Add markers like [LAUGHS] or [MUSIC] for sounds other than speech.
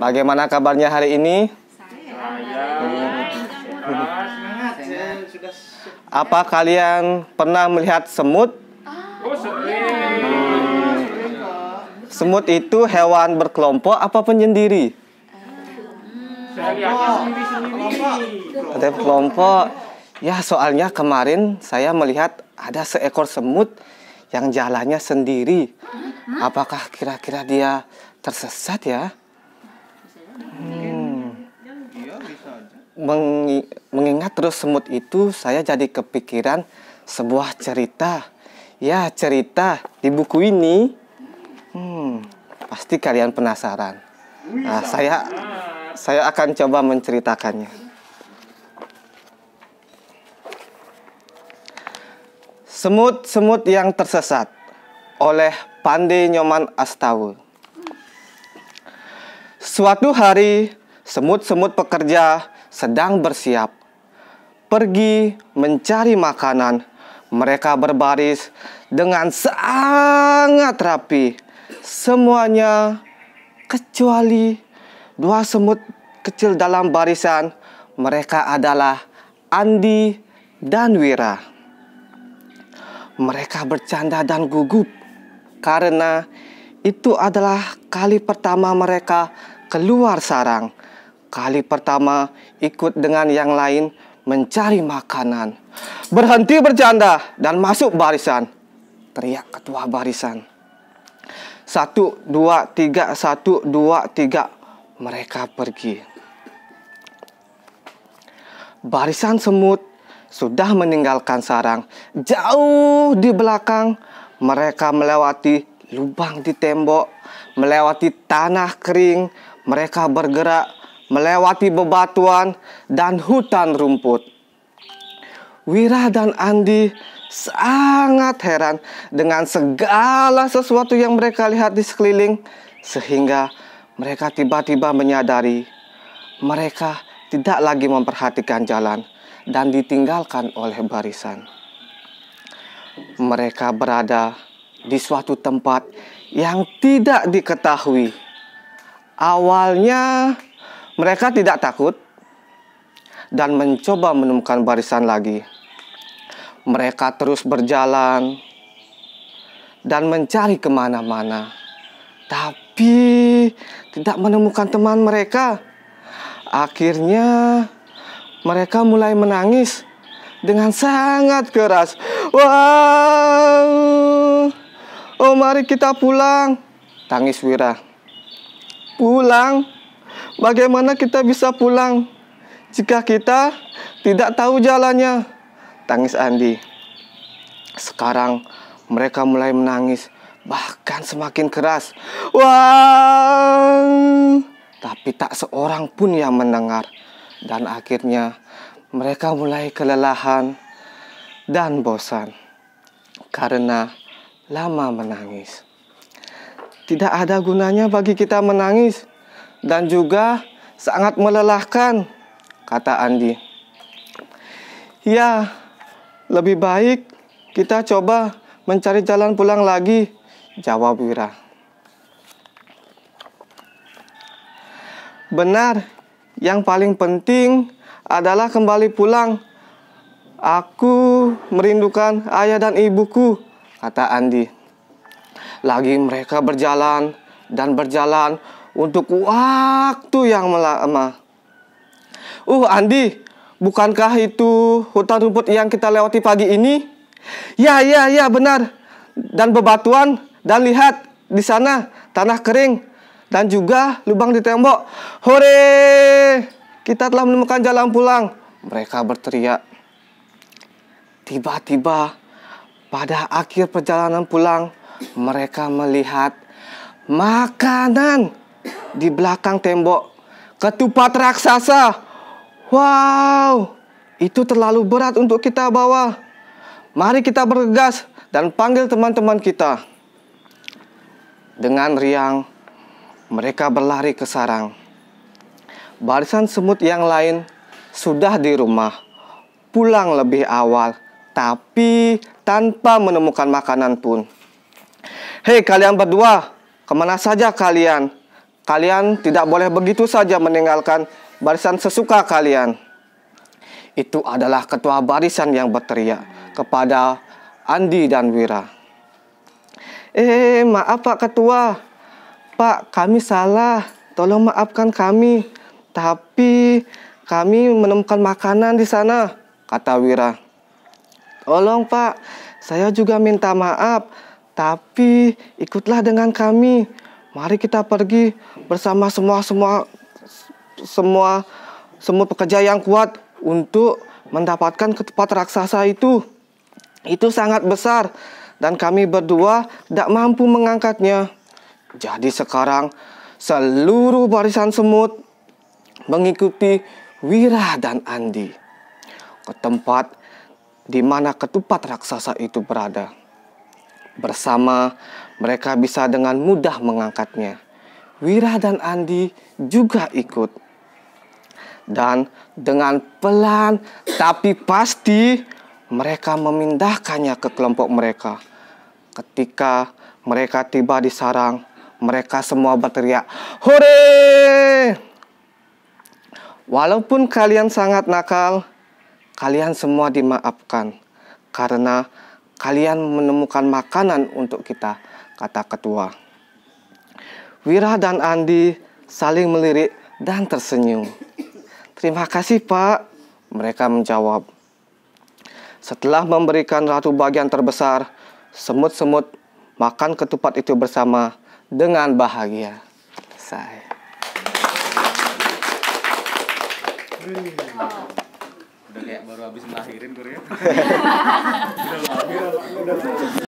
Bagaimana kabarnya hari ini? Apa kalian pernah melihat semut? Oh, semut itu hewan berkelompok apa penyendiri? Ada kelompok. Ya, soalnya kemarin saya melihat ada seekor semut yang jalannya sendiri. Apakah kira-kira dia tersesat ya? Hmm. mengingat terus semut itu, saya jadi kepikiran sebuah cerita. Ya cerita di buku ini. Hmm, pasti kalian penasaran. Nah, saya saya akan coba menceritakannya. Semut-semut yang tersesat oleh Pandey Nyoman Astawul. Suatu hari, semut-semut pekerja sedang bersiap pergi mencari makanan. Mereka berbaris dengan sangat rapi, semuanya kecuali dua semut kecil dalam barisan. Mereka adalah Andi dan Wira. Mereka bercanda dan gugup karena itu adalah kali pertama mereka keluar sarang. Kali pertama ikut dengan yang lain mencari makanan. Berhenti bercanda dan masuk barisan. Teriak ketua barisan. Satu, dua, tiga, satu, dua, tiga. Mereka pergi. Barisan semut sudah meninggalkan sarang. Jauh di belakang, mereka melewati lubang di tembok, melewati tanah kering, mereka bergerak melewati bebatuan dan hutan rumput. Wira dan Andi sangat heran dengan segala sesuatu yang mereka lihat di sekeliling, sehingga mereka tiba-tiba menyadari mereka tidak lagi memperhatikan jalan dan ditinggalkan oleh barisan. Mereka berada di suatu tempat yang tidak diketahui Awalnya mereka tidak takut dan mencoba menemukan barisan lagi. Mereka terus berjalan dan mencari kemana-mana, tapi tidak menemukan teman mereka. Akhirnya, mereka mulai menangis dengan sangat keras. "Wow, oh, mari kita pulang!" tangis Wira pulang. Bagaimana kita bisa pulang jika kita tidak tahu jalannya? Tangis Andi. Sekarang mereka mulai menangis, bahkan semakin keras. Wah! Tapi tak seorang pun yang mendengar. Dan akhirnya mereka mulai kelelahan dan bosan karena lama menangis. Tidak ada gunanya bagi kita menangis dan juga sangat melelahkan, kata Andi. Ya, lebih baik kita coba mencari jalan pulang lagi, jawab Wira. Benar, yang paling penting adalah kembali pulang. Aku merindukan ayah dan ibuku, kata Andi. Lagi mereka berjalan dan berjalan untuk waktu yang lama. Uh, Andi, bukankah itu hutan rumput yang kita lewati pagi ini? Ya, ya, ya, benar. Dan bebatuan, dan lihat di sana tanah kering dan juga lubang di tembok. Hore! Kita telah menemukan jalan pulang. Mereka berteriak. Tiba-tiba pada akhir perjalanan pulang, mereka melihat makanan di belakang tembok. Ketupat raksasa. Wow, itu terlalu berat untuk kita bawa. Mari kita bergegas dan panggil teman-teman kita. Dengan riang, mereka berlari ke sarang. Barisan semut yang lain sudah di rumah, pulang lebih awal, tapi tanpa menemukan makanan pun. Hei kalian berdua, kemana saja kalian? Kalian tidak boleh begitu saja meninggalkan barisan sesuka kalian. Itu adalah ketua barisan yang berteriak kepada Andi dan Wira. Eh, maaf Pak Ketua. Pak, kami salah. Tolong maafkan kami. Tapi kami menemukan makanan di sana, kata Wira. Tolong Pak, saya juga minta maaf tapi ikutlah dengan kami. Mari kita pergi bersama semua semua semua semut pekerja yang kuat untuk mendapatkan ketupat raksasa itu. Itu sangat besar dan kami berdua tidak mampu mengangkatnya. Jadi sekarang seluruh barisan semut mengikuti Wira dan Andi ke tempat di mana ketupat raksasa itu berada. Bersama, mereka bisa dengan mudah mengangkatnya. Wira dan Andi juga ikut. Dan dengan pelan tapi pasti mereka memindahkannya ke kelompok mereka. Ketika mereka tiba di sarang, mereka semua berteriak, "Hore!" Walaupun kalian sangat nakal, kalian semua dimaafkan karena kalian menemukan makanan untuk kita, kata ketua. Wira dan Andi saling melirik dan tersenyum. Terima kasih pak, mereka menjawab. Setelah memberikan ratu bagian terbesar, semut-semut makan ketupat itu bersama dengan bahagia. Saya udah kayak baru habis melahirin kurir ya [LAUGHS] udah